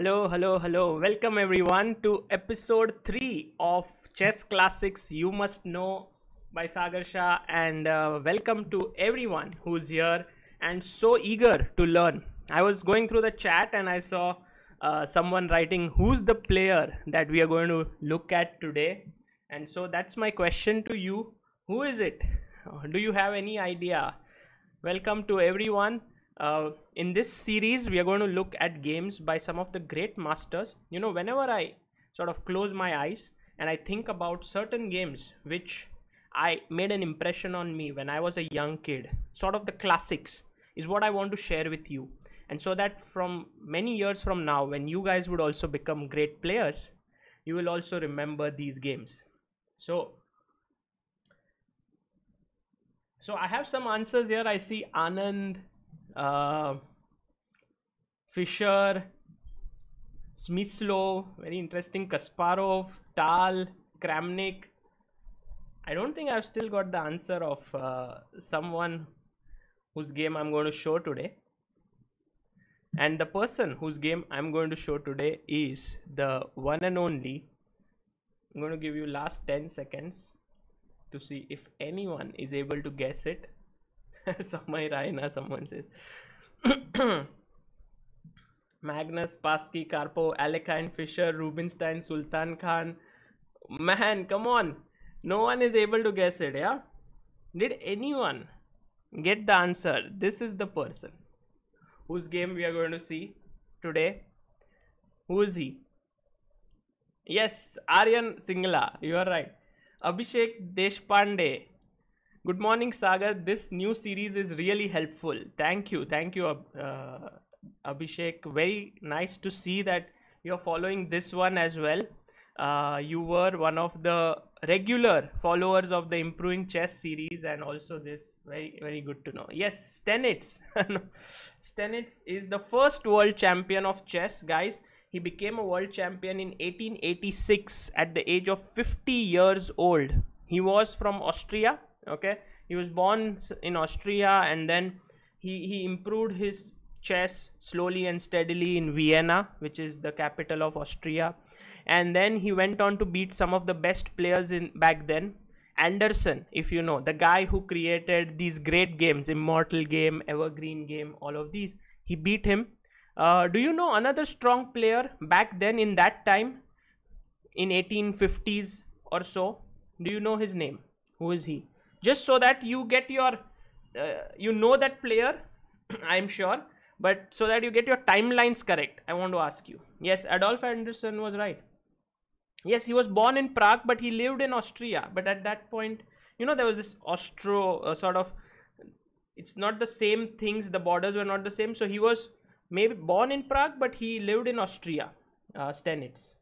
Hello, hello, hello. Welcome everyone to episode 3 of Chess Classics You Must Know by Sagar Shah and uh, welcome to everyone who's here and so eager to learn. I was going through the chat and I saw uh, someone writing who's the player that we are going to look at today. And so that's my question to you. Who is it? Do you have any idea? Welcome to everyone uh, in this series, we are going to look at games by some of the great masters. You know, whenever I sort of close my eyes and I think about certain games which I made an impression on me when I was a young kid, sort of the classics is what I want to share with you. And so that from many years from now, when you guys would also become great players, you will also remember these games. So so I have some answers here. I see Anand, uh, Fisher, Smislow, very interesting, Kasparov, Tal, Kramnik. I don't think I've still got the answer of uh, someone whose game I'm going to show today. And the person whose game I'm going to show today is the one and only. I'm going to give you last 10 seconds to see if anyone is able to guess it. समय रायना समन से Magnus Spassky Karpov Alekhine Fischer Rubinstein Sultan Khan man come on no one is able to guess it या did anyone get the answer this is the person whose game we are going to see today who is he yes Aryan Singla you are right Abhishek Deshpande Good morning, Sagar. This new series is really helpful. Thank you. Thank you, uh, Abhishek. Very nice to see that you're following this one as well. Uh, you were one of the regular followers of the Improving Chess series and also this. Very, very good to know. Yes, Stenitz. Stenitz is the first world champion of chess, guys. He became a world champion in 1886 at the age of 50 years old. He was from Austria okay he was born in austria and then he he improved his chess slowly and steadily in vienna which is the capital of austria and then he went on to beat some of the best players in back then anderson if you know the guy who created these great games immortal game evergreen game all of these he beat him uh, do you know another strong player back then in that time in 1850s or so do you know his name who is he just so that you get your uh, you know that player i'm sure but so that you get your timelines correct i want to ask you yes adolf anderson was right yes he was born in prague but he lived in austria but at that point you know there was this austro uh, sort of it's not the same things the borders were not the same so he was maybe born in prague but he lived in austria uh, stenitz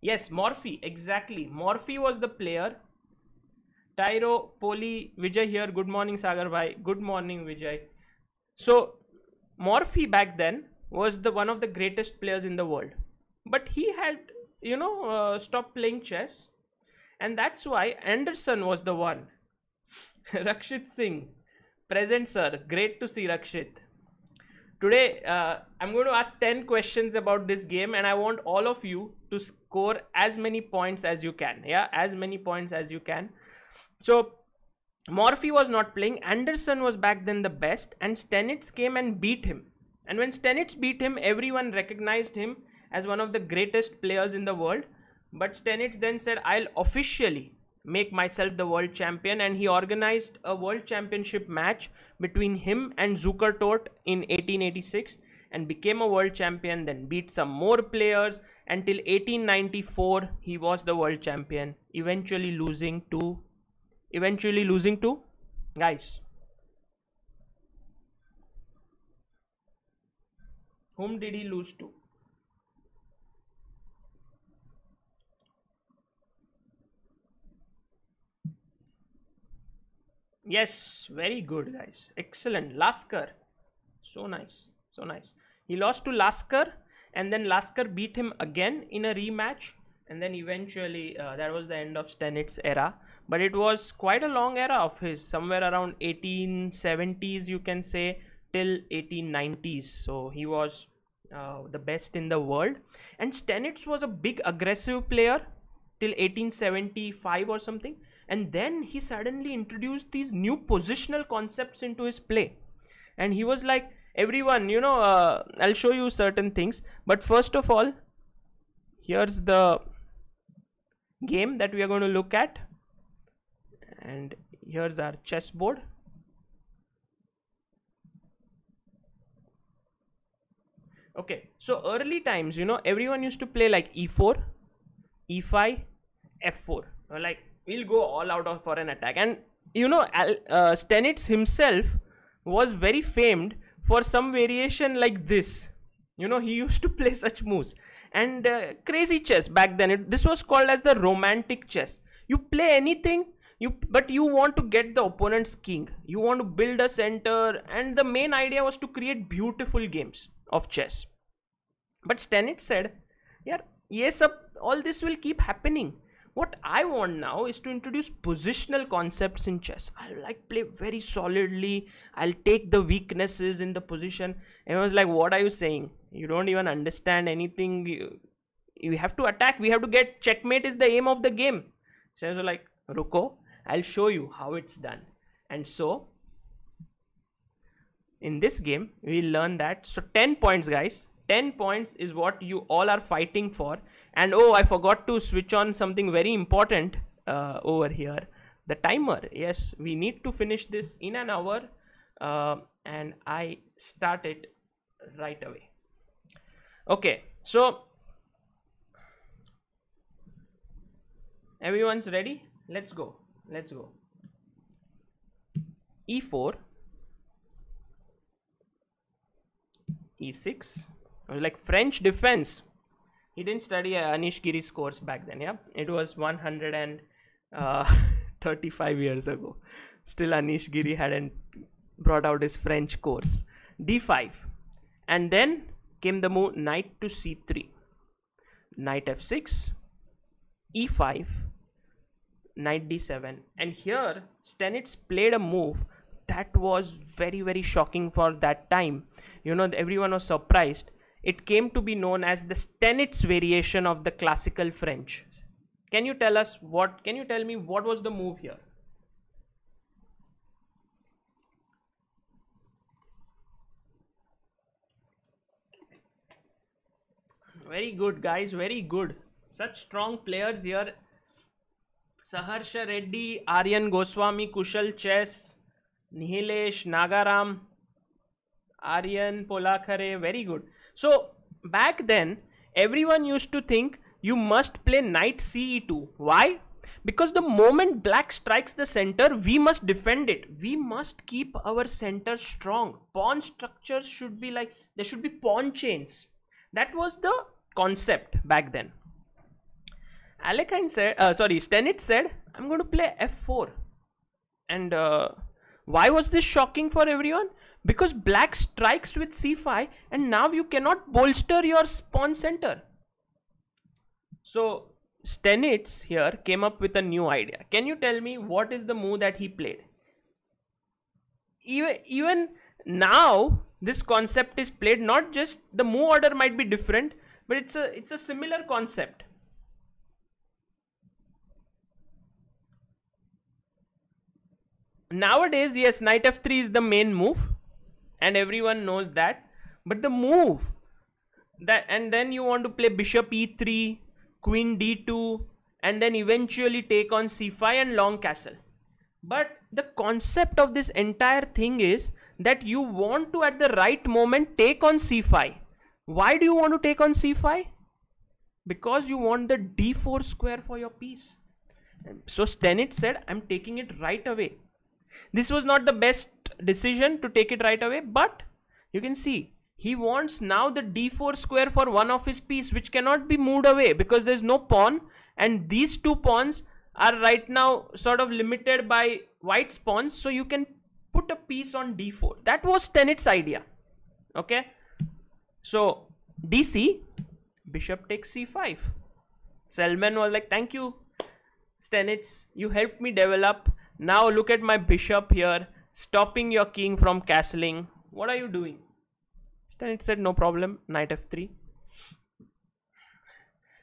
yes morphy exactly morphy was the player Tyro, Poli, Vijay here. Good morning, Sagar bhai. Good morning, Vijay. So, Morphy back then was the one of the greatest players in the world, but he had you know uh, stopped playing chess, and that's why Anderson was the one. Rakshit Singh, present sir. Great to see Rakshit. Today, uh, I'm going to ask 10 questions about this game, and I want all of you to score as many points as you can. Yeah, as many points as you can. So Morphy was not playing. Anderson was back then the best, and Stenitz came and beat him. And when Stenitz beat him, everyone recognized him as one of the greatest players in the world. But Stenitz then said, I'll officially make myself the world champion, and he organized a world championship match between him and Zucker in 1886 and became a world champion, then beat some more players until 1894. He was the world champion, eventually losing to eventually losing to guys whom did he lose to yes very good guys excellent lasker so nice so nice he lost to lasker and then lasker beat him again in a rematch and then eventually uh, that was the end of stenitz era but it was quite a long era of his somewhere around 1870s you can say till 1890s so he was uh, the best in the world and Stenitz was a big aggressive player till 1875 or something and then he suddenly introduced these new positional concepts into his play and he was like everyone you know uh, i'll show you certain things but first of all here's the game that we are going to look at and here's our chessboard okay so early times you know everyone used to play like e4 e5 f4 like we'll go all out for an attack and you know uh, stenitz himself was very famed for some variation like this you know he used to play such moves and uh, crazy chess back then it, this was called as the romantic chess you play anything you but you want to get the opponent's king you want to build a center and the main idea was to create beautiful games of chess but stanit said yeah yes all this will keep happening what i want now is to introduce positional concepts in chess i like play very solidly i'll take the weaknesses in the position and i was like what are you saying you don't even understand anything you, you have to attack we have to get checkmate is the aim of the game so i was like ruko I'll show you how it's done. And so in this game, we learn that. So 10 points guys, 10 points is what you all are fighting for. And oh, I forgot to switch on something very important uh, over here. The timer. Yes, we need to finish this in an hour. Uh, and I start it right away. Okay, so everyone's ready? Let's go let's go e4 e6 like french defense he didn't study anish giri's course back then yeah it was 135 uh, years ago still anish giri hadn't brought out his french course d5 and then came the move knight to c3 knight f6 e5 knight d7 and here stenitz played a move that was very very shocking for that time you know everyone was surprised it came to be known as the stenitz variation of the classical french can you tell us what can you tell me what was the move here very good guys very good such strong players here Saharsh Reddy Aryan Goswami Kushal chess Nihilesh Nagaram Aryan polakare very good so back then everyone used to think you must play knight c 2 why because the moment black strikes the center we must defend it we must keep our center strong pawn structures should be like there should be pawn chains that was the concept back then Alekhine said, uh, sorry, Stenit said, I'm going to play f4. And uh, why was this shocking for everyone? Because black strikes with c5 and now you cannot bolster your pawn center. So Stenitz here came up with a new idea. Can you tell me what is the move that he played? Even, even now this concept is played not just the move order might be different but it's a it's a similar concept nowadays yes knight f3 is the main move and everyone knows that but the move that and then you want to play bishop e3 queen d2 and then eventually take on c5 and long castle but the concept of this entire thing is that you want to at the right moment take on c5 why do you want to take on c5 because you want the d4 square for your piece so stenit said i'm taking it right away this was not the best decision to take it right away, but you can see he wants now the d4 square for one of his piece which cannot be moved away because there's no pawn and these two pawns are right now sort of limited by white pawns so you can put a piece on d4 that was Tenet's idea okay so dc bishop takes c5 Selman was like thank you Stenitz you helped me develop now look at my bishop here, stopping your king from castling. What are you doing? Then it said no problem, knight f3.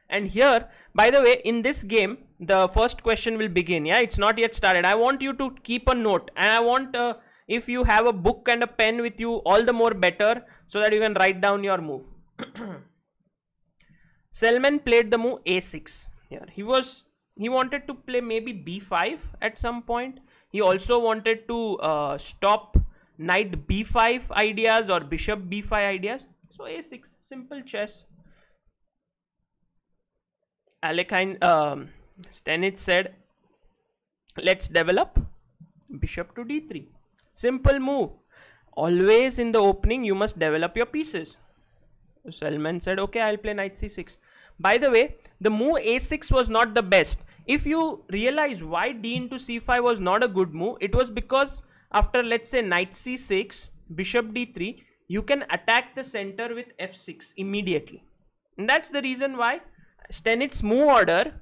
And here, by the way, in this game, the first question will begin. Yeah, it's not yet started. I want you to keep a note and I want uh, if you have a book and a pen with you, all the more better so that you can write down your move. Selman played the move a6 here. He was he wanted to play maybe b5 at some point he also wanted to uh, stop knight b5 ideas or bishop b5 ideas so a6 simple chess Alekhine, um, said let's develop bishop to d3 simple move always in the opening you must develop your pieces Selman said okay I'll play knight c6 by the way, the move a6 was not the best. If you realize why d into c5 was not a good move, it was because after let's say knight c6, bishop d3, you can attack the center with f6 immediately. And that's the reason why Stenit's move order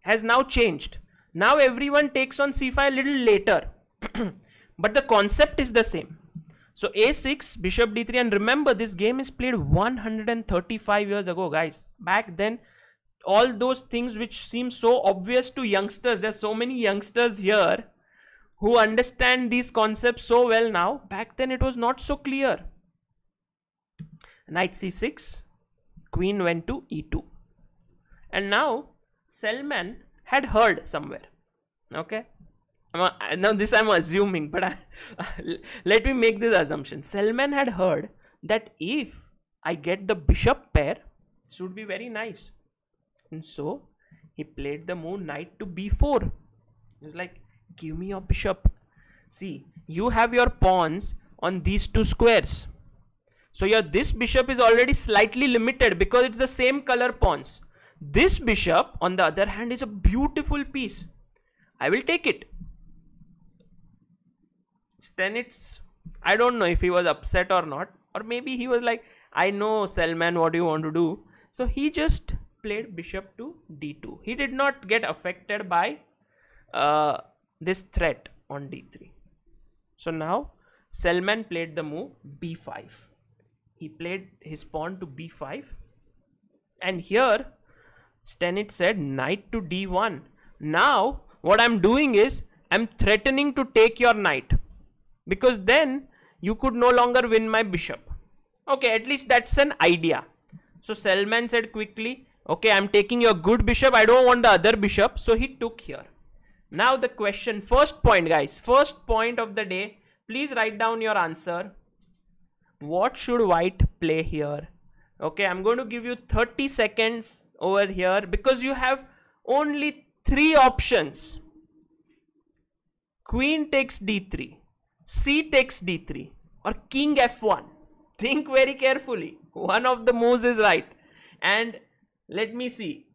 has now changed. Now everyone takes on c5 a little later. but the concept is the same. So a6, bishop d3 and remember this game is played 135 years ago guys. Back then all those things which seem so obvious to youngsters, there's so many youngsters here who understand these concepts so well now. Back then it was not so clear. Knight c6, queen went to e2. And now Selman had heard somewhere. Okay. I'm, now this I'm assuming, but I, uh, let me make this assumption. Selman had heard that if I get the bishop pair, it would be very nice. And so he played the move knight to b4. He was like, give me your bishop. See, you have your pawns on these two squares. So your this bishop is already slightly limited because it's the same color pawns. This bishop, on the other hand, is a beautiful piece. I will take it then it's I don't know if he was upset or not, or maybe he was like, I know Selman, what do you want to do? So he just played bishop to d2. He did not get affected by uh, this threat on d3. So now Selman played the move b5. He played his pawn to b5. And here Stenit said knight to d1. Now what I'm doing is I'm threatening to take your knight because then you could no longer win my bishop. Okay, at least that's an idea. So Selman said quickly, okay, I'm taking your good bishop. I don't want the other bishop. So he took here. Now the question, first point guys, first point of the day, please write down your answer. What should white play here? Okay, I'm going to give you 30 seconds over here because you have only three options. Queen takes d3 c takes d3 or king f1 think very carefully one of the moves is right and let me see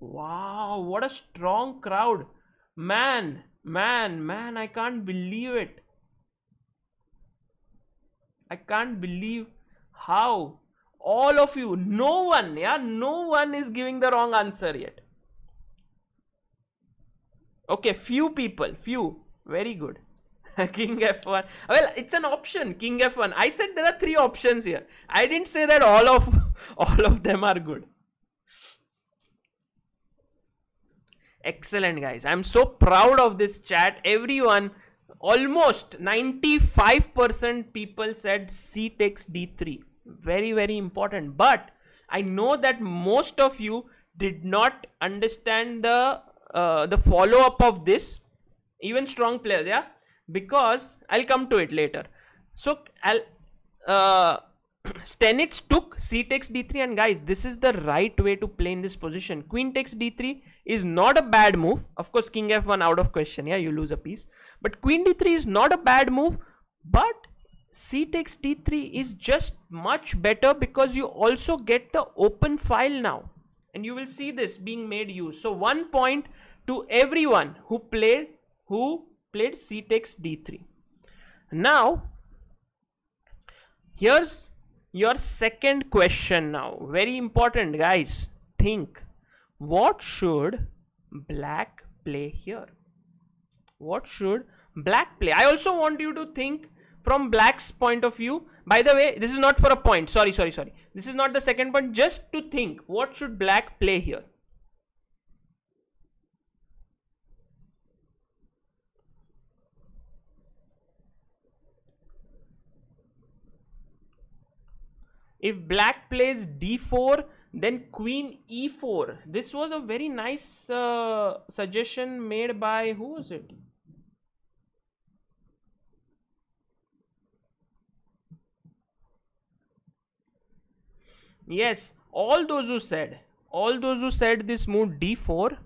wow what a strong crowd man man man i can't believe it i can't believe how all of you no one yeah no one is giving the wrong answer yet okay few people few very good. King f1. Well, it's an option. King f1. I said there are three options here. I didn't say that all of all of them are good. Excellent, guys. I'm so proud of this chat. Everyone, almost 95% people said C takes d3. Very, very important. But I know that most of you did not understand the uh, the follow up of this even strong players yeah because i'll come to it later so i'll uh, Stenitz took c takes d3 and guys this is the right way to play in this position queen takes d3 is not a bad move of course king f1 out of question yeah you lose a piece but queen d3 is not a bad move but c takes d3 is just much better because you also get the open file now and you will see this being made use so one point to everyone who played who played c takes d3 now here's your second question now very important guys think what should black play here what should black play i also want you to think from black's point of view by the way this is not for a point sorry sorry sorry this is not the second point just to think what should black play here If black plays d4, then queen e4. This was a very nice uh, suggestion made by, who was it? Yes, all those who said, all those who said this move d4,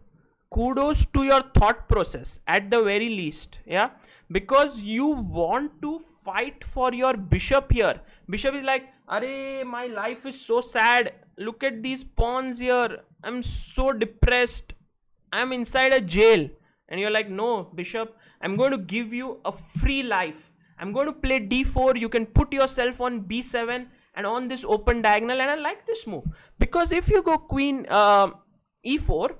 kudos to your thought process at the very least. Yeah, because you want to fight for your bishop here Bishop is like, Arey, my life is so sad. Look at these pawns here. I'm so depressed. I'm inside a jail. And you're like, no, Bishop, I'm going to give you a free life. I'm going to play d4. You can put yourself on b7 and on this open diagonal. And I like this move. Because if you go queen uh, e4,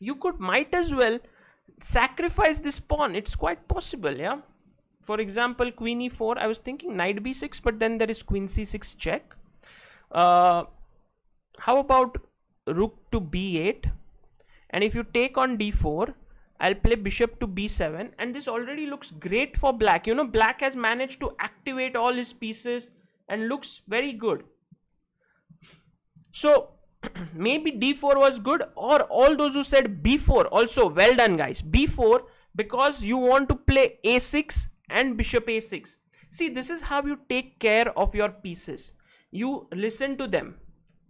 you could might as well sacrifice this pawn. It's quite possible, yeah for example queen e4 i was thinking knight b6 but then there is queen c6 check uh, how about rook to b8 and if you take on d4 I'll play bishop to b7 and this already looks great for black you know black has managed to activate all his pieces and looks very good so maybe d4 was good or all those who said b4 also well done guys b4 because you want to play a6 and bishop a6 see this is how you take care of your pieces you listen to them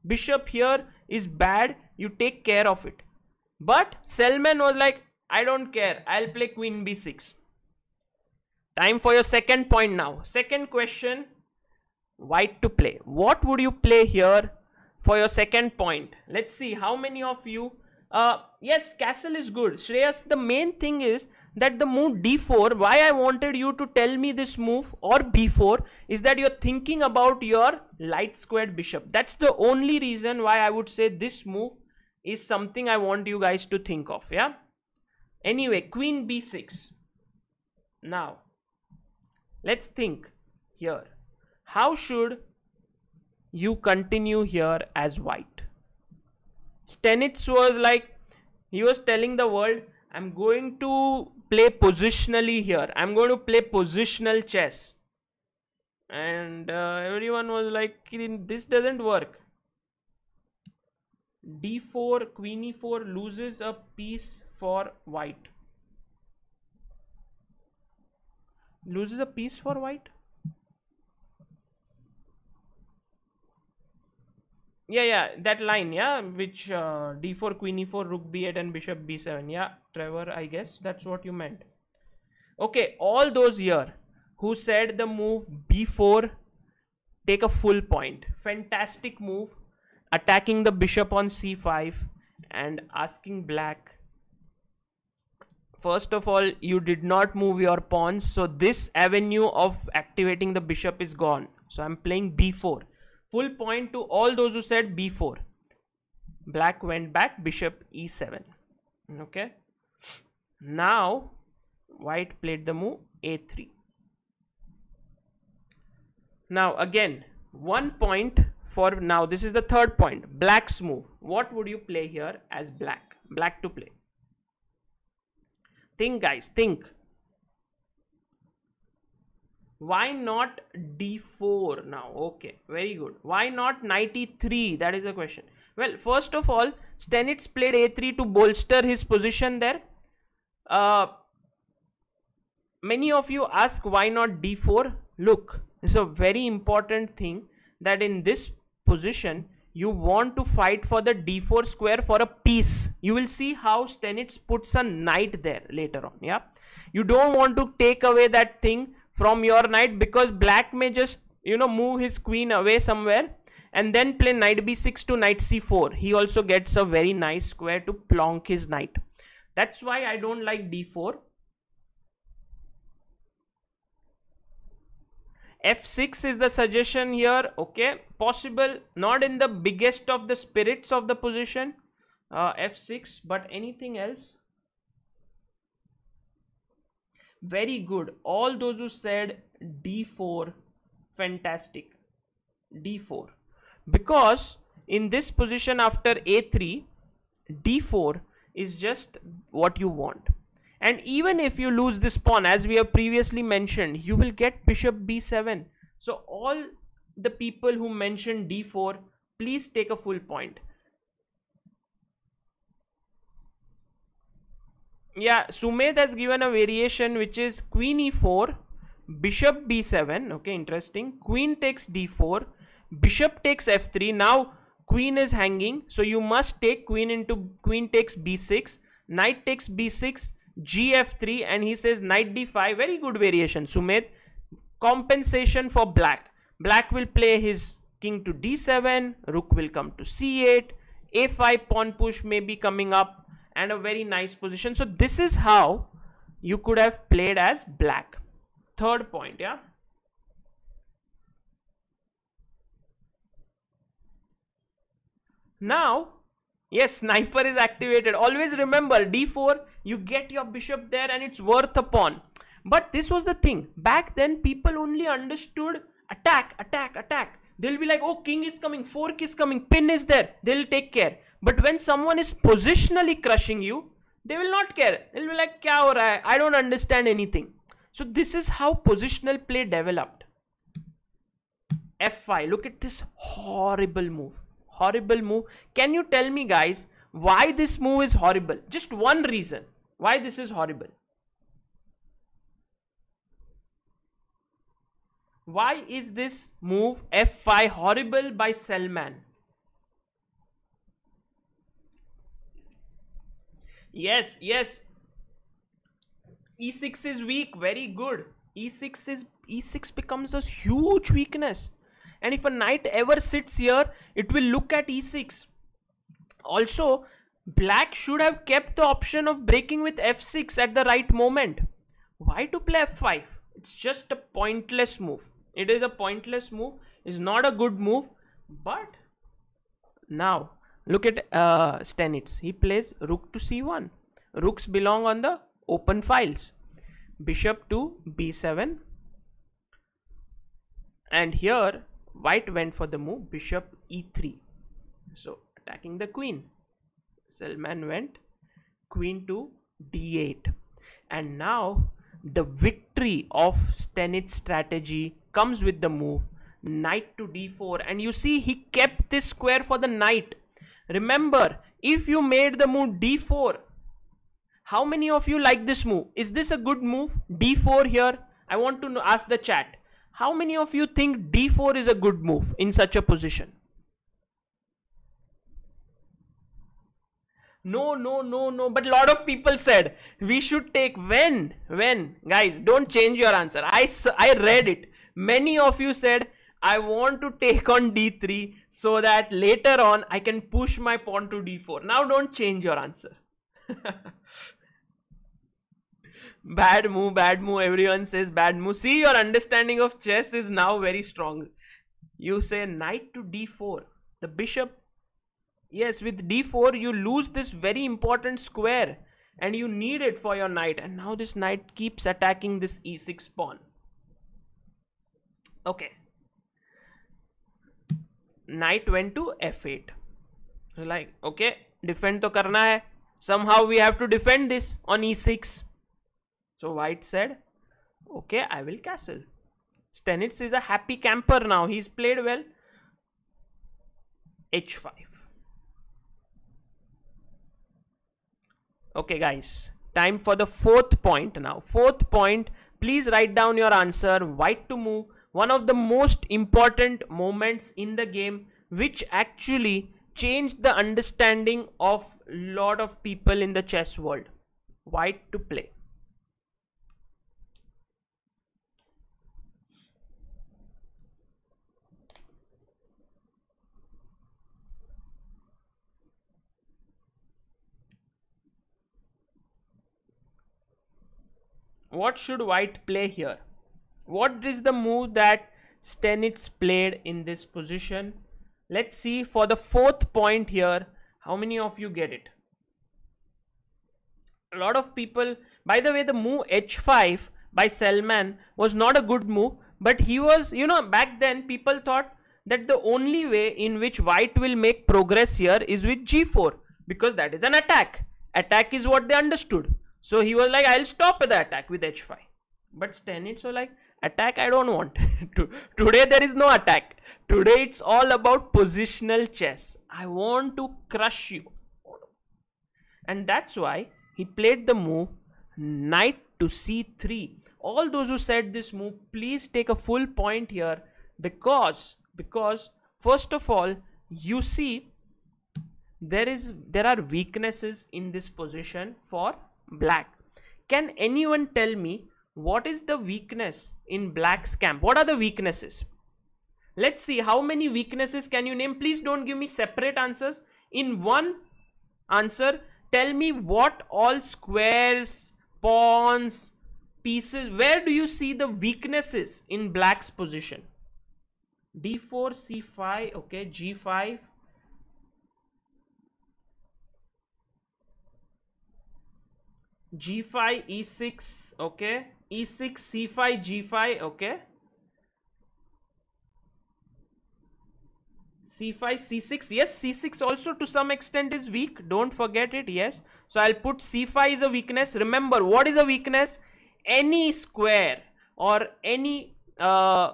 bishop here is bad you take care of it but Selman was like I don't care I'll play queen b6 time for your second point now second question white to play what would you play here for your second point let's see how many of you uh yes castle is good Shreyas the main thing is that the move d4 why i wanted you to tell me this move or b4 is that you're thinking about your light squared bishop that's the only reason why i would say this move is something i want you guys to think of yeah anyway queen b6 now let's think here how should you continue here as white stenitz was like he was telling the world i'm going to play positionally here. I'm going to play positional chess. And uh, everyone was like, this doesn't work. d4, queen e4 loses a piece for white. Loses a piece for white? yeah yeah that line yeah which uh, d4 queen e4 rook b8 and bishop b7 yeah trevor i guess that's what you meant okay all those here who said the move b4 take a full point fantastic move attacking the bishop on c5 and asking black first of all you did not move your pawns so this avenue of activating the bishop is gone so i'm playing b4 Full point to all those who said b4. Black went back, bishop e7. Okay. Now, white played the move a3. Now, again, one point for now. This is the third point. Black's move. What would you play here as black? Black to play. Think, guys, think why not d4 now okay very good why not knight e3 that is the question well first of all stenitz played a3 to bolster his position there uh, many of you ask why not d4 look it's a very important thing that in this position you want to fight for the d4 square for a piece you will see how stenitz puts a knight there later on yeah you don't want to take away that thing from your knight because black may just you know move his queen away somewhere and then play knight b6 to knight c4 he also gets a very nice square to plonk his knight that's why i don't like d4 f6 is the suggestion here okay possible not in the biggest of the spirits of the position uh, f6 but anything else very good all those who said d4 fantastic d4 because in this position after a3 d4 is just what you want and even if you lose this pawn as we have previously mentioned you will get bishop b7 so all the people who mentioned d4 please take a full point yeah sumed has given a variation which is queen e4 bishop b7 okay interesting queen takes d4 bishop takes f3 now queen is hanging so you must take queen into queen takes b6 knight takes b6 gf3 and he says knight d5 very good variation sumed compensation for black black will play his king to d7 rook will come to c8 a5 pawn push may be coming up and a very nice position. So this is how you could have played as black. Third point, yeah. Now, yes, sniper is activated. Always remember d4, you get your bishop there and it's worth a pawn. But this was the thing. Back then, people only understood attack, attack, attack. They'll be like, oh, king is coming, fork is coming, pin is there. They'll take care but when someone is positionally crushing you they will not care they'll be like kya ho raha hai? i don't understand anything so this is how positional play developed f5 look at this horrible move horrible move can you tell me guys why this move is horrible just one reason why this is horrible why is this move f5 horrible by Selman Yes, yes. E6 is weak. Very good. E6 is E6 becomes a huge weakness. And if a knight ever sits here, it will look at E6. Also, black should have kept the option of breaking with F6 at the right moment. Why to play F5? It's just a pointless move. It is a pointless move. Is not a good move. But now Look at uh, Stanitz. He plays rook to c1. Rooks belong on the open files. Bishop to b7. And here, white went for the move bishop e3. So, attacking the queen. Selman went queen to d8. And now, the victory of Stenitz's strategy comes with the move knight to d4 and you see he kept this square for the knight Remember, if you made the move d4, how many of you like this move? Is this a good move? d4 here. I want to ask the chat. How many of you think d4 is a good move in such a position? no no no no but lot of people said we should take when when guys don't change your answer i i read it many of you said I want to take on d3 so that later on I can push my pawn to d4. Now don't change your answer. bad move, bad move. Everyone says bad move. See, your understanding of chess is now very strong. You say knight to d4. The bishop. Yes, with d4 you lose this very important square and you need it for your knight. And now this knight keeps attacking this e6 pawn. Okay knight went to F eight like okay defend तो करना है somehow we have to defend this on E six so white said okay I will castle Steinitz is a happy camper now he is played well H five okay guys time for the fourth point now fourth point please write down your answer white to move one of the most important moments in the game which actually changed the understanding of lot of people in the chess world white to play what should white play here what is the move that Stenitz played in this position? Let's see for the fourth point here, how many of you get it? A lot of people, by the way, the move h5 by Selman was not a good move, but he was, you know, back then people thought that the only way in which white will make progress here is with g4 because that is an attack. Attack is what they understood. So he was like, I'll stop the attack with h5. But Stanitz was like, attack i don't want today there is no attack today it's all about positional chess i want to crush you and that's why he played the move knight to c3 all those who said this move please take a full point here because because first of all you see there is there are weaknesses in this position for black can anyone tell me what is the weakness in black's camp what are the weaknesses let's see how many weaknesses can you name please don't give me separate answers in one answer tell me what all squares pawns pieces where do you see the weaknesses in black's position d4 c5 okay g5 g5 e6 okay e6, c5, g5, okay. c5, c6, yes, c6 also to some extent is weak, don't forget it, yes. So, I'll put c5 is a weakness. Remember, what is a weakness? Any square or any uh,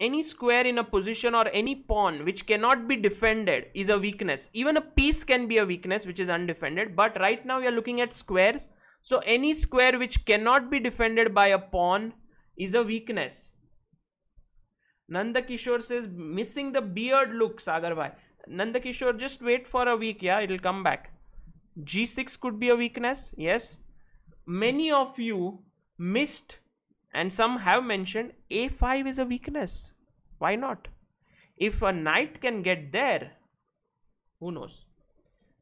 any square in a position or any pawn which cannot be defended is a weakness. Even a piece can be a weakness which is undefended. But right now we are looking at squares so any square which cannot be defended by a pawn is a weakness. Nanda Kishore says missing the beard look Sagar bhai. Nanda Kishore just wait for a week yeah it'll come back. G6 could be a weakness yes. Many of you missed and some have mentioned A5 is a weakness. Why not? If a knight can get there who knows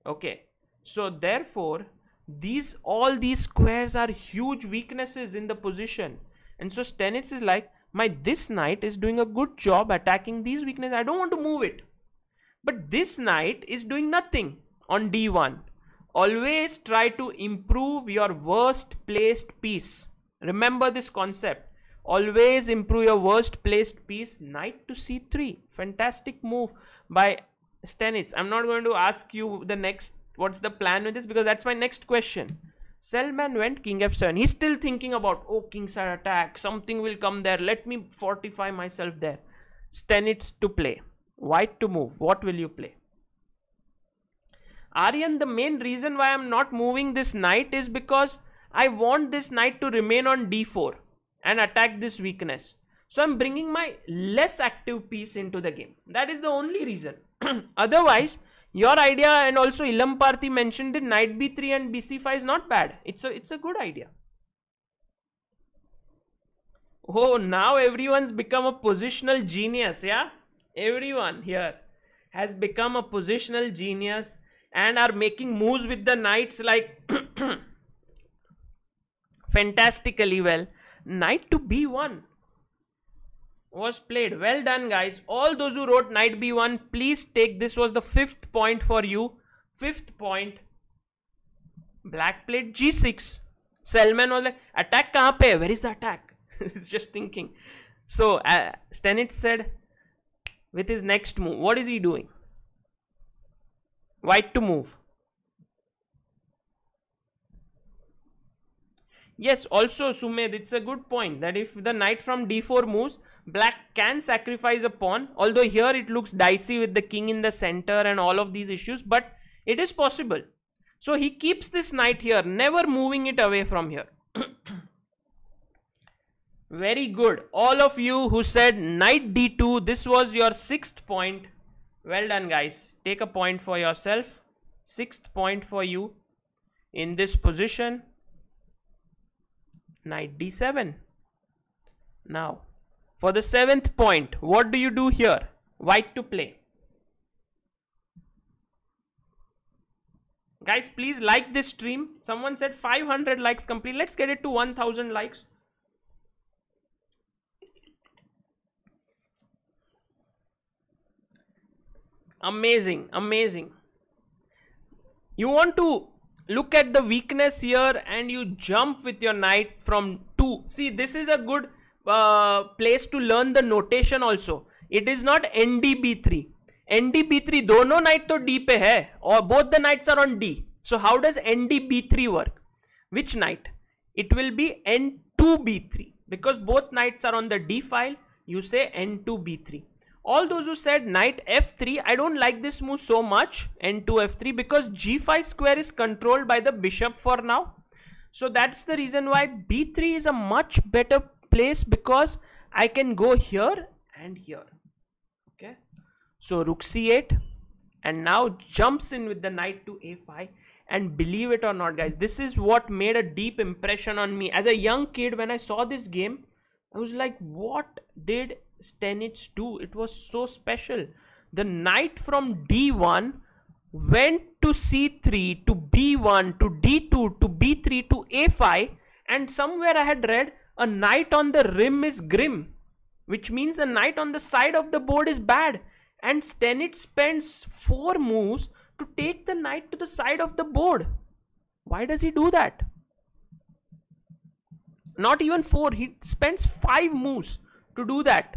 okay so therefore these all these squares are huge weaknesses in the position and so Stenitz is like my this knight is doing a good job attacking these weaknesses I don't want to move it but this knight is doing nothing on d1 always try to improve your worst placed piece remember this concept always improve your worst placed piece knight to c3 fantastic move by Stenitz I'm not going to ask you the next what's the plan with this because that's my next question Selman went king f7 he's still thinking about oh kings are attacked something will come there let me fortify myself there Stenitz to play white to move what will you play Aryan the main reason why I'm not moving this knight is because I want this knight to remain on d4 and attack this weakness so I'm bringing my less active piece into the game that is the only reason otherwise your idea and also Ilam Parthi mentioned that knight b3 and bc5 is not bad. It's a it's a good idea. Oh, now everyone's become a positional genius, yeah? Everyone here has become a positional genius and are making moves with the knights like fantastically well. Knight to b1 was played. Well done, guys. All those who wrote knight b1, please take this was the fifth point for you. Fifth point. Black played g6. Selman was like, attack pe? Where is the attack? He's just thinking. So uh, Stenitz said, with his next move, what is he doing? White to move. Yes, also Sumed, it's a good point that if the knight from d4 moves, Black can sacrifice a pawn, although here it looks dicey with the king in the center and all of these issues, but it is possible. So he keeps this knight here, never moving it away from here. Very good. All of you who said knight d2, this was your sixth point. Well done guys. Take a point for yourself. Sixth point for you in this position. Knight d7. Now, for the seventh point, what do you do here? White to play. Guys, please like this stream. Someone said 500 likes complete. Let's get it to 1000 likes. Amazing, amazing. You want to look at the weakness here and you jump with your knight from 2. See, this is a good uh, place to learn the notation also it is not ndb3 ndb3 dono knight to d pe hai or both the knights are on d so how does ndb3 work which knight it will be n2b3 because both knights are on the d file you say n2b3 all those who said knight f3 i don't like this move so much n2 f3 because g5 square is controlled by the bishop for now so that's the reason why b3 is a much better place because I can go here and here okay so rook c8 and now jumps in with the knight to a5 and believe it or not guys this is what made a deep impression on me as a young kid when I saw this game I was like what did Stenitz do it was so special the knight from d1 went to c3 to b1 to d2 to b3 to a5 and somewhere I had read a knight on the rim is grim, which means a knight on the side of the board is bad. And Stenit spends 4 moves to take the knight to the side of the board. Why does he do that? Not even 4, he spends 5 moves to do that.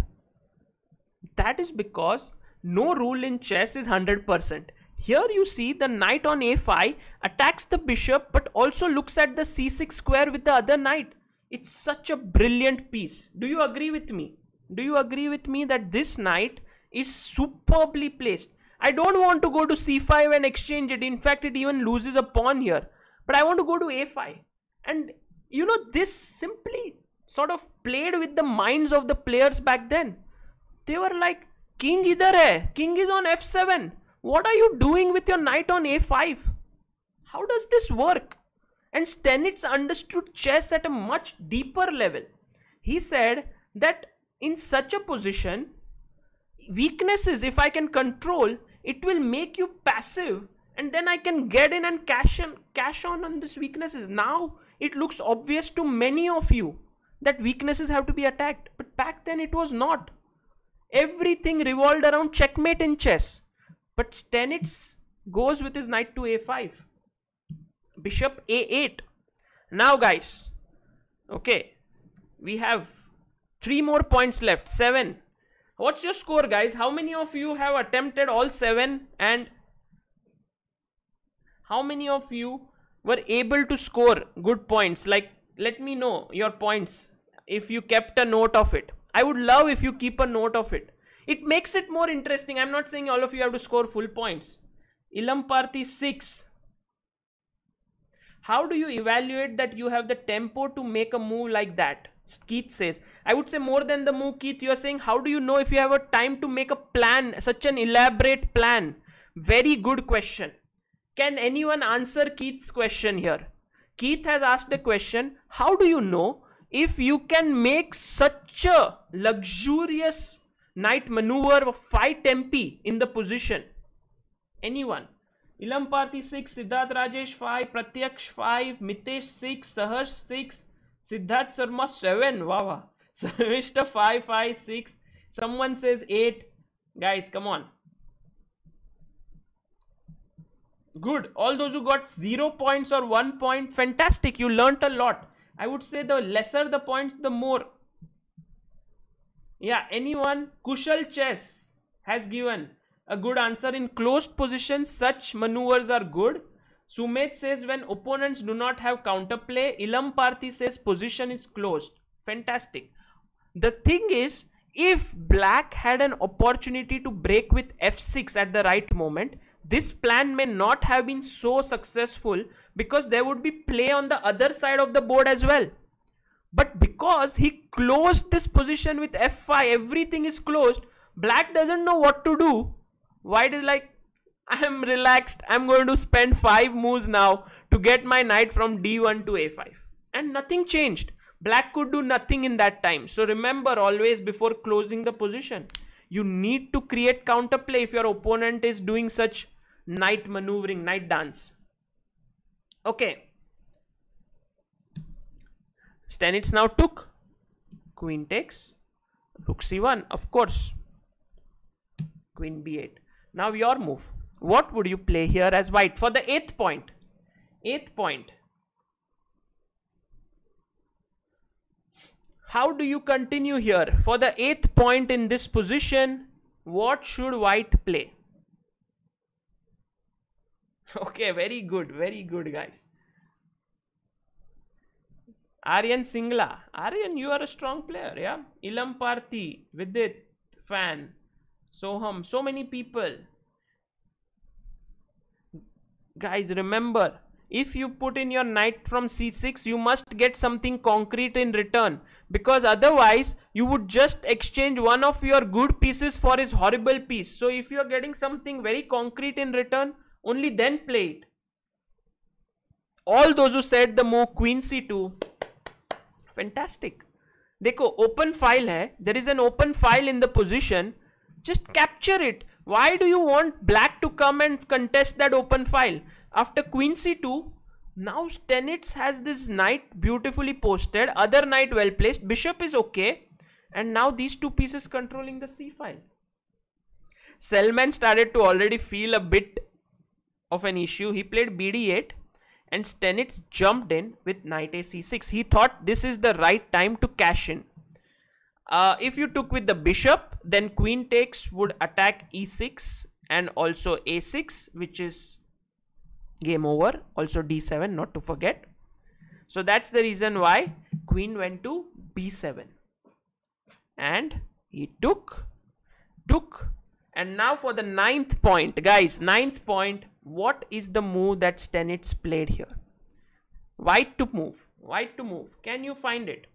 That is because no rule in chess is 100%. Here you see the knight on a5 attacks the bishop but also looks at the c6 square with the other knight. It's such a brilliant piece. Do you agree with me? Do you agree with me that this knight is superbly placed? I don't want to go to c5 and exchange it. In fact, it even loses a pawn here. But I want to go to a5. And you know, this simply sort of played with the minds of the players back then. They were like, King either hai. King is on f7. What are you doing with your knight on a5? How does this work? And Stenitz understood chess at a much deeper level. He said that in such a position, weaknesses, if I can control, it will make you passive and then I can get in and cash in, cash on on these weaknesses. Now it looks obvious to many of you that weaknesses have to be attacked. But back then it was not. Everything revolved around checkmate in chess. But Stenitz goes with his knight to a5 bishop a8 now guys okay we have three more points left seven what's your score guys how many of you have attempted all seven and how many of you were able to score good points like let me know your points if you kept a note of it i would love if you keep a note of it it makes it more interesting i'm not saying all of you have to score full points ilam parthi 6 how do you evaluate that you have the tempo to make a move like that? Keith says. I would say more than the move, Keith, you are saying how do you know if you have a time to make a plan, such an elaborate plan? Very good question. Can anyone answer Keith's question here? Keith has asked a question how do you know if you can make such a luxurious night maneuver of 5 tempi in the position? Anyone? Ilam Parthi six Siddharth Rajesh five Pratyaksh five Mitesh six Saharsh six Siddharth Sharma seven वाह वाह Sarvisht five five six someone says eight guys come on good all those who got zero points or one point fantastic you learnt a lot i would say the lesser the points the more yeah anyone kushal chess has given a good answer in closed position such maneuvers are good Sumit says when opponents do not have counterplay Ilam Parthi says position is closed fantastic the thing is if black had an opportunity to break with f6 at the right moment this plan may not have been so successful because there would be play on the other side of the board as well but because he closed this position with f5 everything is closed black doesn't know what to do White is like, I'm relaxed. I'm going to spend 5 moves now to get my knight from d1 to a5. And nothing changed. Black could do nothing in that time. So remember always before closing the position, you need to create counterplay if your opponent is doing such knight maneuvering, knight dance. Okay. Stanitz now took. Queen takes. Rook c1, of course. Queen b8 now your move. What would you play here as white for the eighth point? Eighth point. How do you continue here? For the eighth point in this position, what should white play? Okay, very good, very good guys. Aryan Singla. Aryan, you are a strong player, yeah? Ilam Parthi, Vidit, Fan, Soham, so many people. Guys, remember, if you put in your knight from c6, you must get something concrete in return. Because otherwise, you would just exchange one of your good pieces for his horrible piece. So if you are getting something very concrete in return, only then play it. All those who said the move queen c2, fantastic. देखो open file है there is an open file in the position just capture it. Why do you want black to come and contest that open file? After queen c2, now stenitz has this knight beautifully posted, other knight well placed, bishop is okay. And now these two pieces controlling the c file. Selman started to already feel a bit of an issue. He played bd8 and Stenitz jumped in with knight a6. He thought this is the right time to cash in. Uh, if you took with the bishop, then queen takes would attack e6 and also a6, which is game over. Also d7, not to forget. So that's the reason why queen went to b7. And he took, took. And now for the ninth point, guys, ninth point, what is the move that Stenitz played here? White to move, white to move. Can you find it?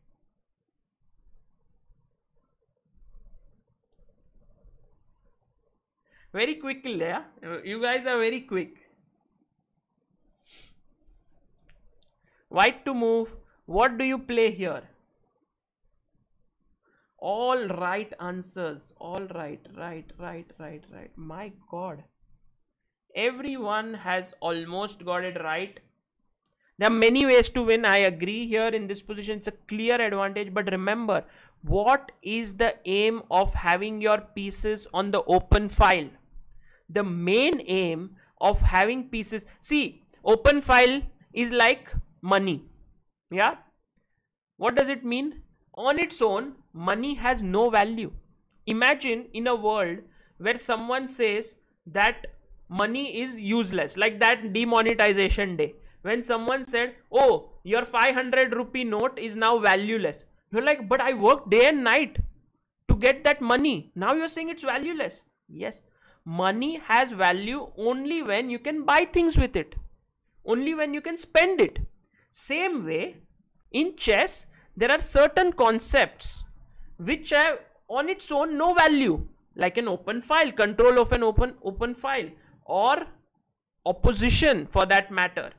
very quickly yeah? you guys are very quick white to move what do you play here all right answers all right right right right right my god everyone has almost got it right there are many ways to win i agree here in this position it's a clear advantage but remember what is the aim of having your pieces on the open file the main aim of having pieces see open file is like money yeah what does it mean on its own money has no value imagine in a world where someone says that money is useless like that demonetization day when someone said oh your 500 rupee note is now valueless you're like but i worked day and night to get that money now you're saying it's valueless yes money has value only when you can buy things with it only when you can spend it same way in chess there are certain concepts which have on its own no value like an open file control of an open open file or opposition for that matter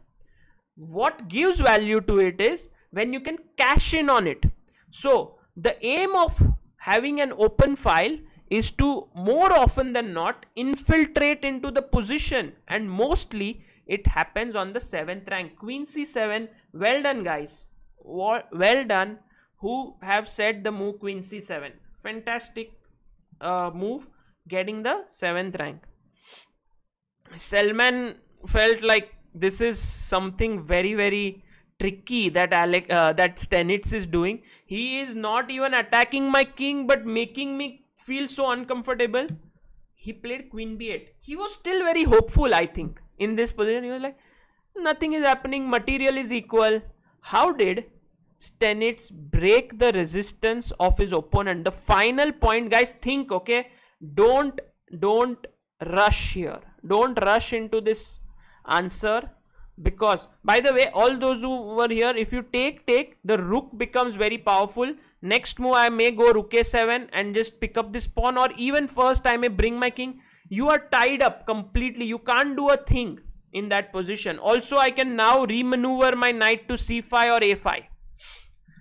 what gives value to it is when you can cash in on it so the aim of having an open file is to more often than not infiltrate into the position and mostly it happens on the 7th rank queen c7 well done guys well done who have said the move queen c7 fantastic uh, move getting the 7th rank selman felt like this is something very very tricky that Alec uh, that Stenitz is doing. He is not even attacking my king but making me feel so uncomfortable he played queen b8 he was still very hopeful i think in this position he was like nothing is happening material is equal how did Stenitz break the resistance of his opponent the final point guys think okay don't don't rush here don't rush into this answer because by the way all those who were here if you take take the rook becomes very powerful Next move I may go rook a7 and just pick up this pawn or even first I may bring my king. You are tied up completely. You can't do a thing in that position. Also I can now remaneuver my knight to c5 or a5.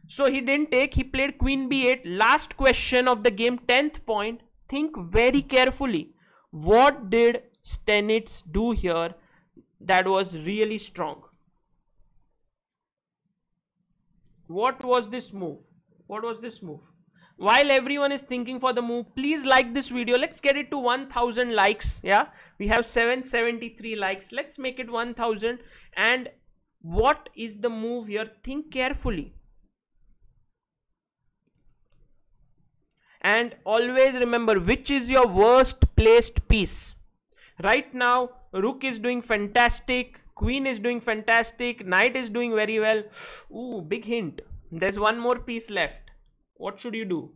So he didn't take. He played queen b8. Last question of the game 10th point. Think very carefully. What did Stenitz do here that was really strong? What was this move? What was this move? While everyone is thinking for the move, please like this video. Let's get it to 1000 likes. Yeah, we have 773 likes. Let's make it 1000. And what is the move here? Think carefully. and always remember which is your worst placed piece right now rook is doing fantastic queen is doing fantastic knight is doing very well ooh big hint there's one more piece left. What should you do?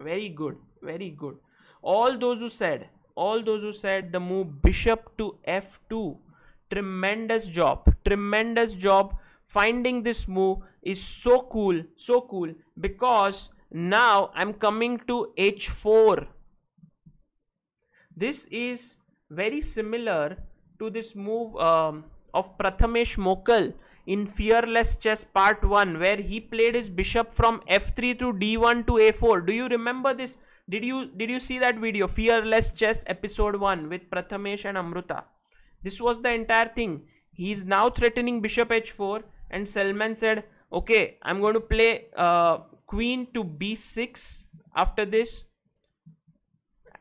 Very good. Very good. All those who said, all those who said the move bishop to f2, tremendous job. Tremendous job. Finding this move is so cool. So cool. Because now I'm coming to h4. This is very similar to this move um, of Prathamesh Mokal in Fearless Chess Part 1 where he played his bishop from f3 to d1 to a4. Do you remember this? Did you did you see that video? Fearless Chess Episode 1 with Prathamesh and Amruta. This was the entire thing. He is now threatening bishop h4 and Selman said, okay, I'm going to play uh, queen to b6 after this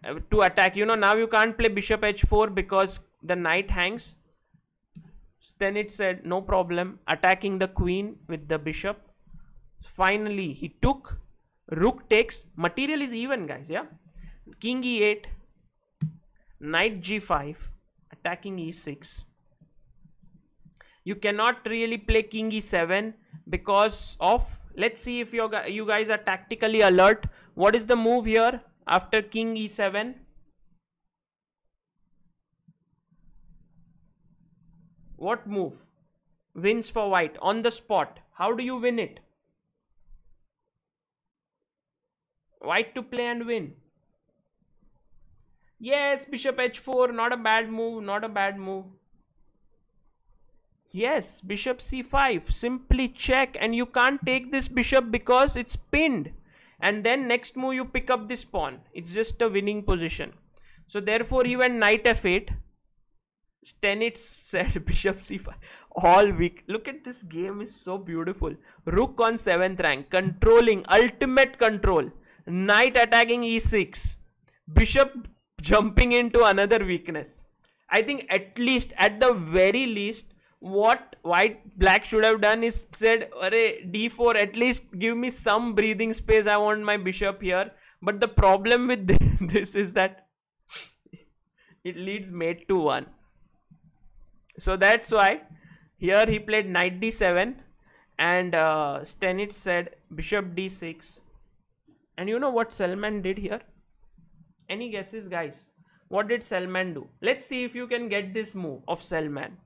uh, to attack. You know, now you can't play bishop h4 because the knight hangs then it said, no problem, attacking the queen with the bishop. Finally, he took, rook takes, material is even guys, yeah. King e8, knight g5, attacking e6. You cannot really play king e7 because of, let's see if you guys are tactically alert. What is the move here after king e7? What move? Wins for white on the spot. How do you win it? White to play and win. Yes, bishop h4, not a bad move, not a bad move. Yes, bishop c5, simply check and you can't take this bishop because it's pinned. And then next move you pick up this pawn. It's just a winning position. So therefore he went knight f8 Stenitz said bishop c5 all week. Look at this game is so beautiful. Rook on 7th rank, controlling, ultimate control. Knight attacking e6. Bishop jumping into another weakness. I think at least, at the very least, what white black should have done is said, d4, at least give me some breathing space. I want my bishop here. But the problem with this is that it leads mate to 1 so that's why here he played knight d7 and uh, Stenitz said bishop d6 and you know what Salman did here any guesses guys what did Salman do let's see if you can get this move of Salman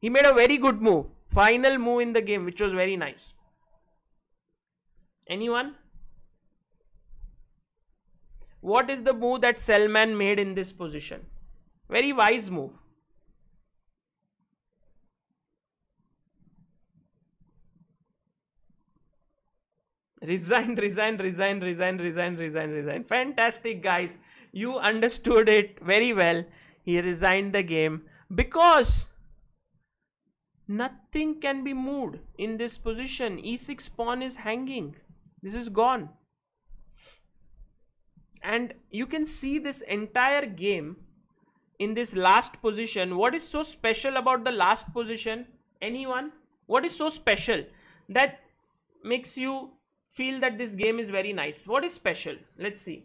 he made a very good move final move in the game which was very nice anyone what is the move that Salman made in this position very wise move resign resign resign resign resign resign resign fantastic guys you understood it very well he resigned the game because nothing can be moved in this position e6 pawn is hanging this is gone and you can see this entire game in this last position what is so special about the last position anyone what is so special that makes you feel that this game is very nice. What is special? Let's see.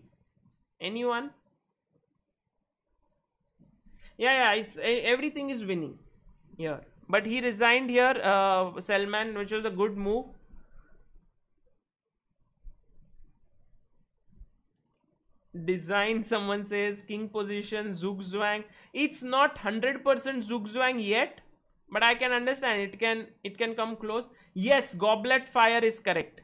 Anyone? Yeah, yeah, it's everything is winning here. But he resigned here, uh, Salman, which was a good move. Design, someone says, king position, Zugzwang. It's not 100% Zugzwang yet, but I can understand. It can, it can come close. Yes, goblet fire is correct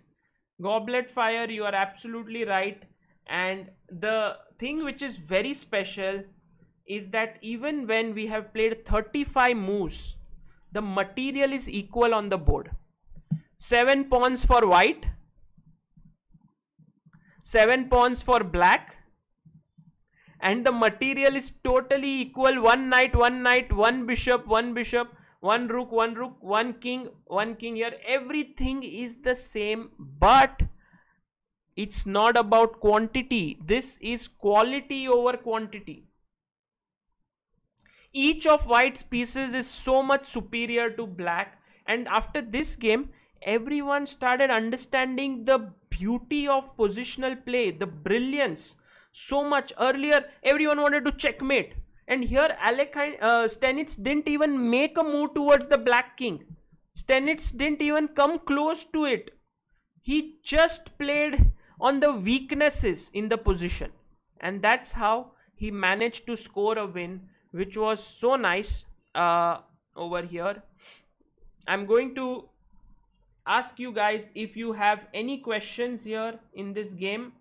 goblet fire you are absolutely right and the thing which is very special is that even when we have played 35 moves the material is equal on the board 7 pawns for white 7 pawns for black and the material is totally equal one knight one knight one bishop one bishop one rook one rook one king one king here everything is the same but it's not about quantity this is quality over quantity each of white's pieces is so much superior to black and after this game everyone started understanding the beauty of positional play the brilliance so much earlier everyone wanted to checkmate and here Alekhine, uh, didn't even make a move towards the Black King. Stenitz didn't even come close to it. He just played on the weaknesses in the position. And that's how he managed to score a win, which was so nice uh, over here. I'm going to ask you guys if you have any questions here in this game.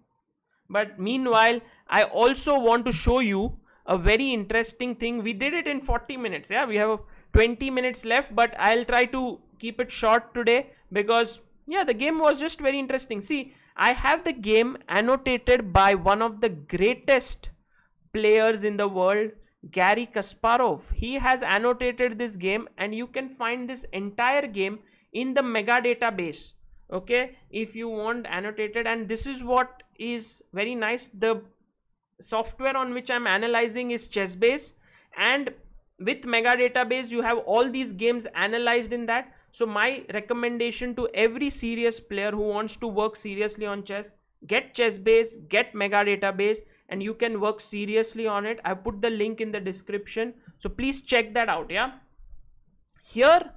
But meanwhile, I also want to show you a very interesting thing. We did it in 40 minutes. Yeah, we have 20 minutes left, but I'll try to keep it short today because yeah, the game was just very interesting. See, I have the game annotated by one of the greatest players in the world, Gary Kasparov. He has annotated this game and you can find this entire game in the mega database okay if you want annotated and this is what is very nice the software on which I'm analyzing is Chessbase and with mega database you have all these games analyzed in that so my recommendation to every serious player who wants to work seriously on chess get chessbase get mega database and you can work seriously on it i put the link in the description so please check that out yeah here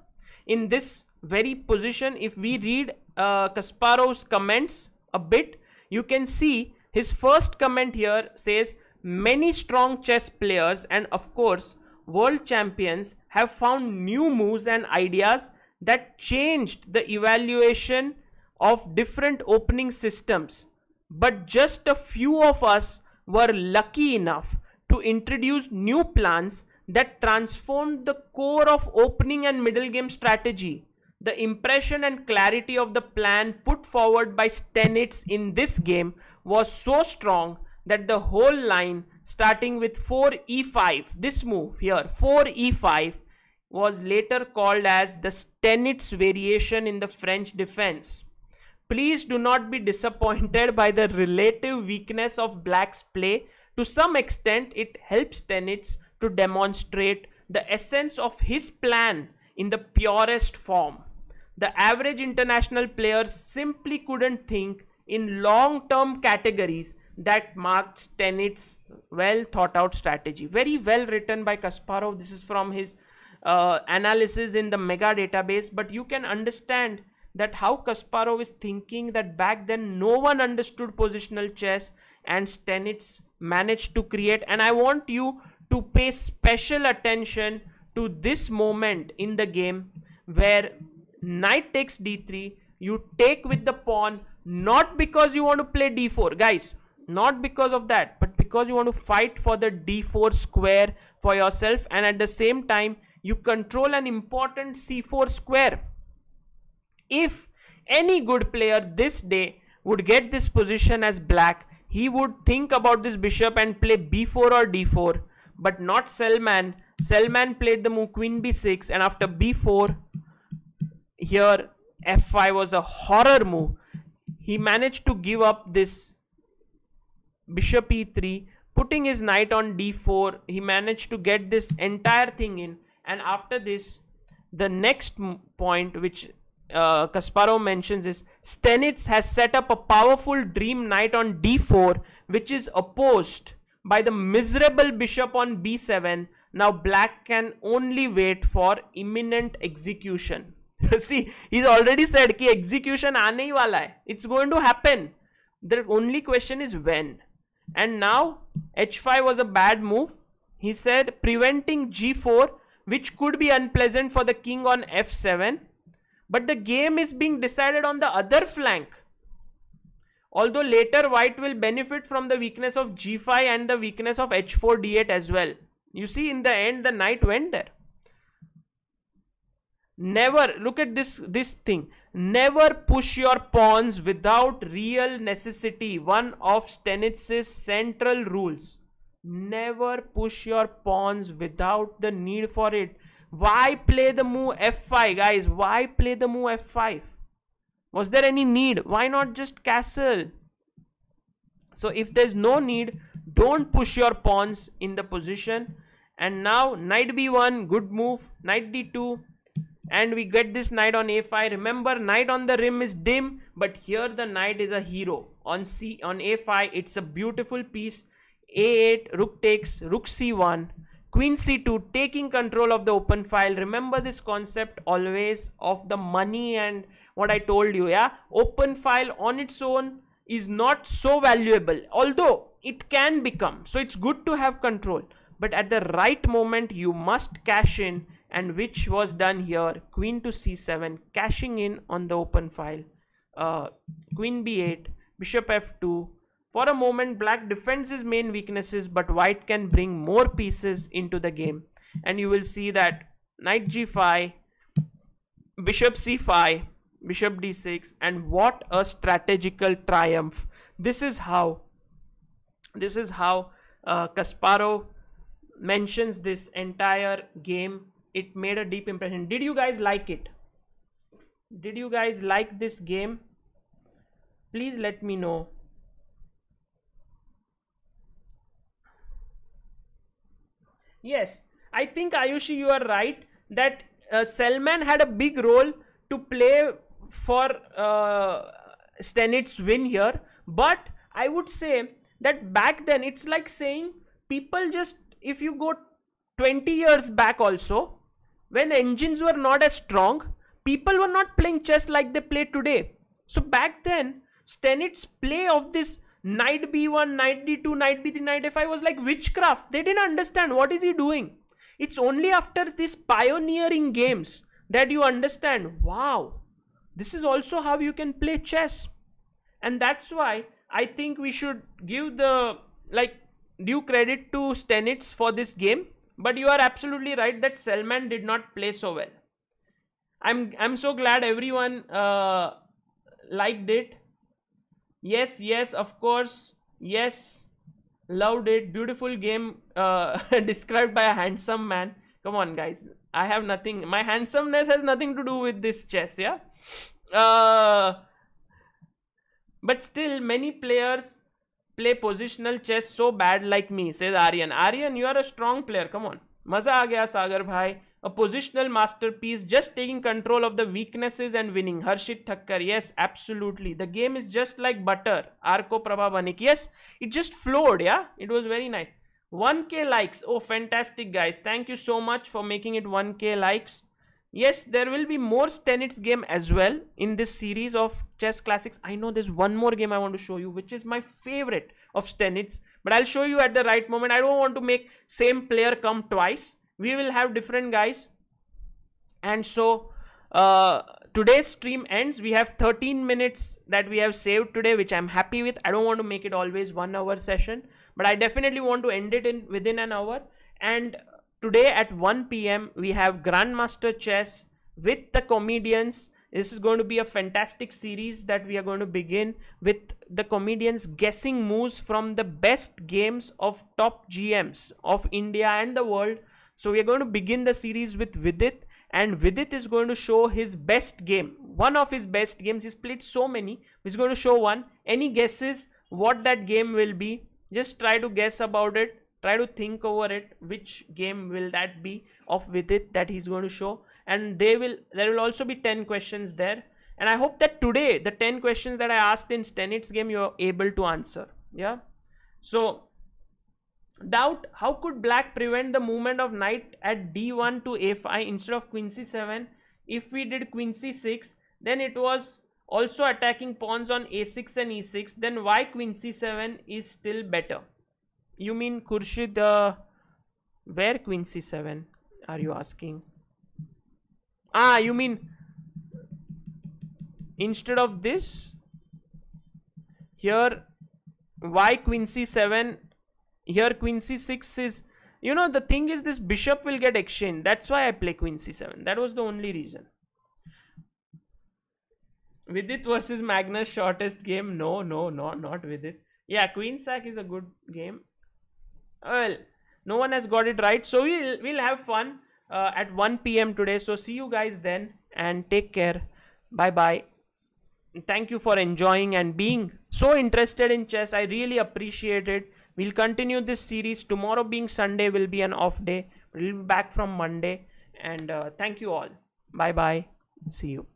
in this very position if we read uh, kasparov's comments a bit you can see his first comment here says many strong chess players and of course world champions have found new moves and ideas that changed the evaluation of different opening systems. But just a few of us were lucky enough to introduce new plans that transformed the core of opening and middle game strategy. The impression and clarity of the plan put forward by Stenitz in this game was so strong that the whole line starting with 4e5 this move here 4e5 was later called as the Stenitz variation in the French defense. Please do not be disappointed by the relative weakness of Black's play. To some extent, it helps Stenitz to demonstrate the essence of his plan in the purest form. The average international player simply couldn't think in long term categories that marks Tenet's well thought out strategy. Very well written by Kasparov. This is from his uh, analysis in the mega database, but you can understand that how Kasparov is thinking that back then no one understood positional chess and Stenitz managed to create. And I want you to pay special attention to this moment in the game where knight takes d3, you take with the pawn, not because you want to play d4 guys not because of that but because you want to fight for the d4 square for yourself and at the same time you control an important c4 square if any good player this day would get this position as black he would think about this bishop and play b4 or d4 but not Selman Selman played the move queen b6 and after b4 here f5 was a horror move he managed to give up this bishop e3 putting his knight on d4 he managed to get this entire thing in and after this the next point which uh, Kasparov mentions is Stenitz has set up a powerful dream knight on d4 which is opposed by the miserable bishop on b7 now black can only wait for imminent execution see he's already said ki execution aane hi wala hai it's going to happen the only question is when and now h5 was a bad move he said preventing g4 which could be unpleasant for the king on f7 but the game is being decided on the other flank although later white will benefit from the weakness of g5 and the weakness of h4 d8 as well you see in the end the knight went there never look at this this thing never push your pawns without real necessity one of stenitz's central rules never push your pawns without the need for it why play the move f5 guys why play the move f5 was there any need why not just castle so if there's no need don't push your pawns in the position and now knight b1 good move knight d2 and we get this knight on a5 remember knight on the rim is dim but here the knight is a hero on c on a5 it's a beautiful piece a8 rook takes rook c1 queen c2 taking control of the open file remember this concept always of the money and what i told you yeah open file on its own is not so valuable although it can become so it's good to have control but at the right moment you must cash in and which was done here queen to c7 cashing in on the open file uh, queen b8 bishop f2 for a moment black defends his main weaknesses but white can bring more pieces into the game and you will see that knight g5 bishop c5 bishop d6 and what a strategical triumph this is how this is how uh, kasparov mentions this entire game it made a deep impression did you guys like it did you guys like this game please let me know yes i think ayushi you are right that uh, selman had a big role to play for uh, win here but i would say that back then it's like saying people just if you go 20 years back also when engines were not as strong, people were not playing chess like they play today. So back then, Stenit's play of this knight b1, knight d2, knight b3, knight f5 was like witchcraft. They didn't understand what is he doing. It's only after these pioneering games that you understand, wow, this is also how you can play chess. And that's why I think we should give the like due credit to Stenitz for this game but you are absolutely right that Selman did not play so well. I'm I'm so glad everyone uh, liked it. Yes, yes, of course. Yes, loved it. Beautiful game uh, described by a handsome man. Come on, guys. I have nothing. My handsomeness has nothing to do with this chess, yeah? Uh, but still, many players play positional chess so bad like me, says Aryan. Aryan, you are a strong player. Come on. Maza aa Sagar bhai. A positional masterpiece, just taking control of the weaknesses and winning. Harshit Thakkar, yes, absolutely. The game is just like butter. Arko Prabhavanik. yes, it just flowed, yeah. It was very nice. 1k likes, oh, fantastic, guys. Thank you so much for making it 1k likes yes there will be more Stenitz game as well in this series of chess classics i know there's one more game i want to show you which is my favorite of Stenitz. but i'll show you at the right moment i don't want to make same player come twice we will have different guys and so uh, today's stream ends we have 13 minutes that we have saved today which i'm happy with i don't want to make it always one hour session but i definitely want to end it in within an hour and today at 1 p.m. we have Grandmaster Chess with the comedians. This is going to be a fantastic series that we are going to begin with the comedians guessing moves from the best games of top GMs of India and the world. So we are going to begin the series with Vidit and Vidit is going to show his best game. One of his best games. He played so many. He's going to show one. Any guesses what that game will be? Just try to guess about it try to think over it which game will that be of with it that he's going to show and they will there will also be 10 questions there and i hope that today the 10 questions that i asked in stenitz game you're able to answer yeah so doubt how could black prevent the movement of knight at d1 to a5 instead of Queen c 7 if we did Queen c 6 then it was also attacking pawns on a6 and e6 then why queen c7 is still better you mean Kurshid, uh, where c 7 are you asking? Ah, you mean instead of this, here why queen c 7, here queen c 6 is, you know, the thing is this bishop will get exchanged. That's why I play queen c 7. That was the only reason. Vidit versus Magnus shortest game. No, no, no, not Vidit. Yeah, Queen Sack is a good game well no one has got it right so we'll we'll have fun uh, at 1 p.m today so see you guys then and take care bye bye thank you for enjoying and being so interested in chess i really appreciate it we'll continue this series tomorrow being sunday will be an off day we'll be back from monday and uh, thank you all bye bye see you